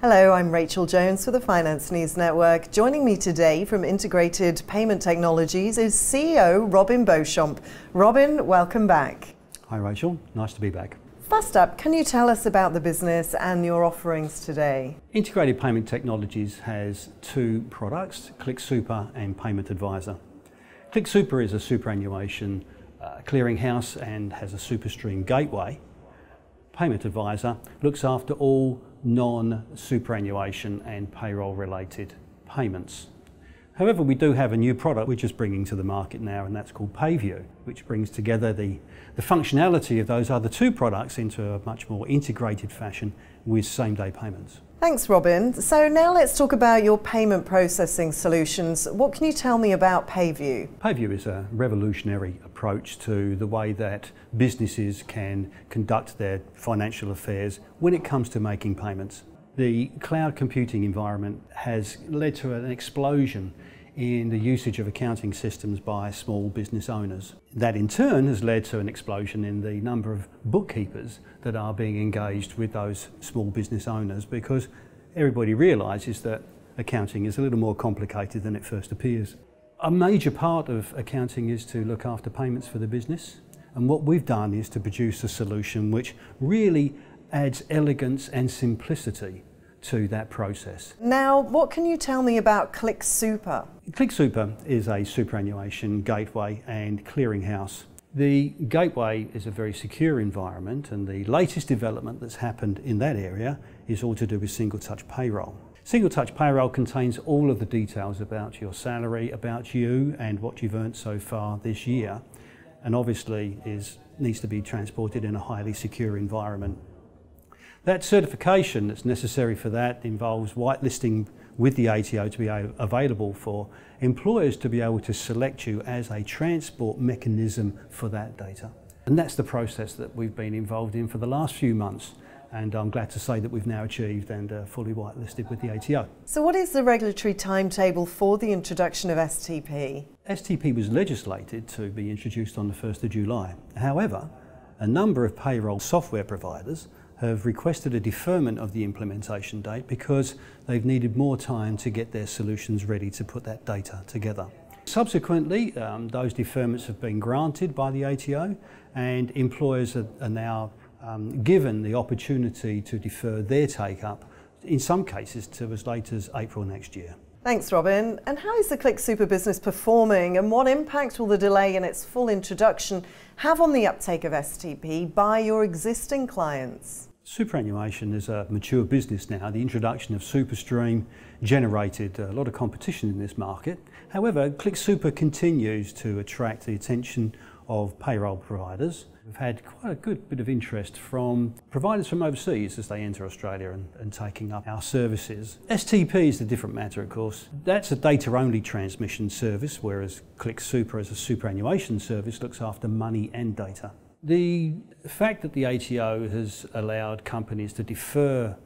Hello, I'm Rachel Jones for the Finance News Network. Joining me today from Integrated Payment Technologies is CEO Robin Beauchamp. Robin, welcome back. Hi, Rachel. Nice to be back. First up, can you tell us about the business and your offerings today? Integrated Payment Technologies has two products ClickSuper and Payment Advisor. ClickSuper is a superannuation uh, clearinghouse and has a SuperStream gateway. Payment Advisor looks after all non-superannuation and payroll related payments. However, we do have a new product we're just bringing to the market now, and that's called PayView, which brings together the, the functionality of those other two products into a much more integrated fashion with same day payments. Thanks, Robin. So now let's talk about your payment processing solutions. What can you tell me about PayView? PayView is a revolutionary approach to the way that businesses can conduct their financial affairs when it comes to making payments. The cloud computing environment has led to an explosion in the usage of accounting systems by small business owners. That in turn has led to an explosion in the number of bookkeepers that are being engaged with those small business owners because everybody realises that accounting is a little more complicated than it first appears. A major part of accounting is to look after payments for the business and what we've done is to produce a solution which really adds elegance and simplicity to that process. Now, what can you tell me about ClickSuper? ClickSuper is a superannuation gateway and clearinghouse. The gateway is a very secure environment, and the latest development that's happened in that area is all to do with single touch payroll. Single Touch Payroll contains all of the details about your salary, about you and what you've earned so far this year and obviously is, needs to be transported in a highly secure environment that certification that's necessary for that involves whitelisting with the ATO to be available for employers to be able to select you as a transport mechanism for that data. And that's the process that we've been involved in for the last few months and I'm glad to say that we've now achieved and uh, fully whitelisted with the ATO. So what is the regulatory timetable for the introduction of STP? STP was legislated to be introduced on the 1st of July. However, a number of payroll software providers have requested a deferment of the implementation date because they've needed more time to get their solutions ready to put that data together. Subsequently, um, those deferments have been granted by the ATO and employers are, are now um, given the opportunity to defer their take-up, in some cases to as late as April next year. Thanks, Robin. And how is the Click Super business performing and what impact will the delay in its full introduction have on the uptake of STP by your existing clients? Superannuation is a mature business now. The introduction of Superstream generated a lot of competition in this market. However, Click Super continues to attract the attention of payroll providers We've had quite a good bit of interest from providers from overseas as they enter Australia and, and taking up our services. STP is a different matter, of course. That's a data only transmission service, whereas Click Super as a superannuation service looks after money and data. The fact that the ATO has allowed companies to defer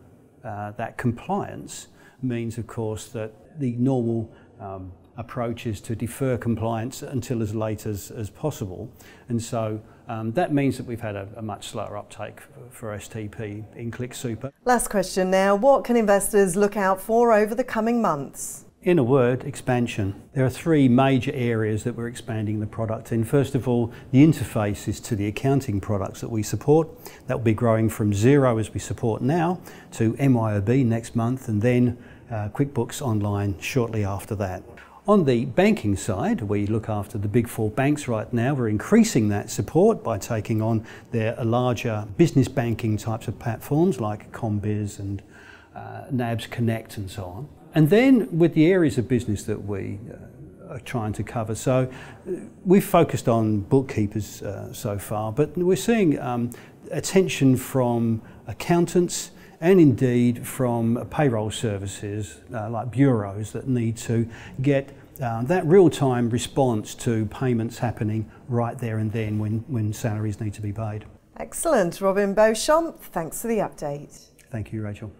uh, that compliance means, of course, that the normal um, approach is to defer compliance until as late as, as possible. And so um, that means that we've had a, a much slower uptake for, STP in ClickSuper. Last question now what can investors look out for over the coming months? In a word, expansion. There are three major areas that we're expanding the product in. First of all, the interfaces to the accounting products that we support. That will be growing from zero as we support now to MYOB next month and then uh, QuickBooks Online shortly after that. On the banking side, we look after the big four banks right now. We're increasing that support by taking on their larger business banking types of platforms like ComBiz and uh, NABS Connect and so on. And then with the areas of business that we uh, are trying to cover. So uh, we've focused on bookkeepers uh, so far, but we're seeing um, attention from accountants, and indeed from payroll services uh, like bureaus that need to get uh, that real-time response to payments happening right there and then when, when salaries need to be paid. Excellent. Robin Beauchamp, thanks for the update. Thank you, Rachel.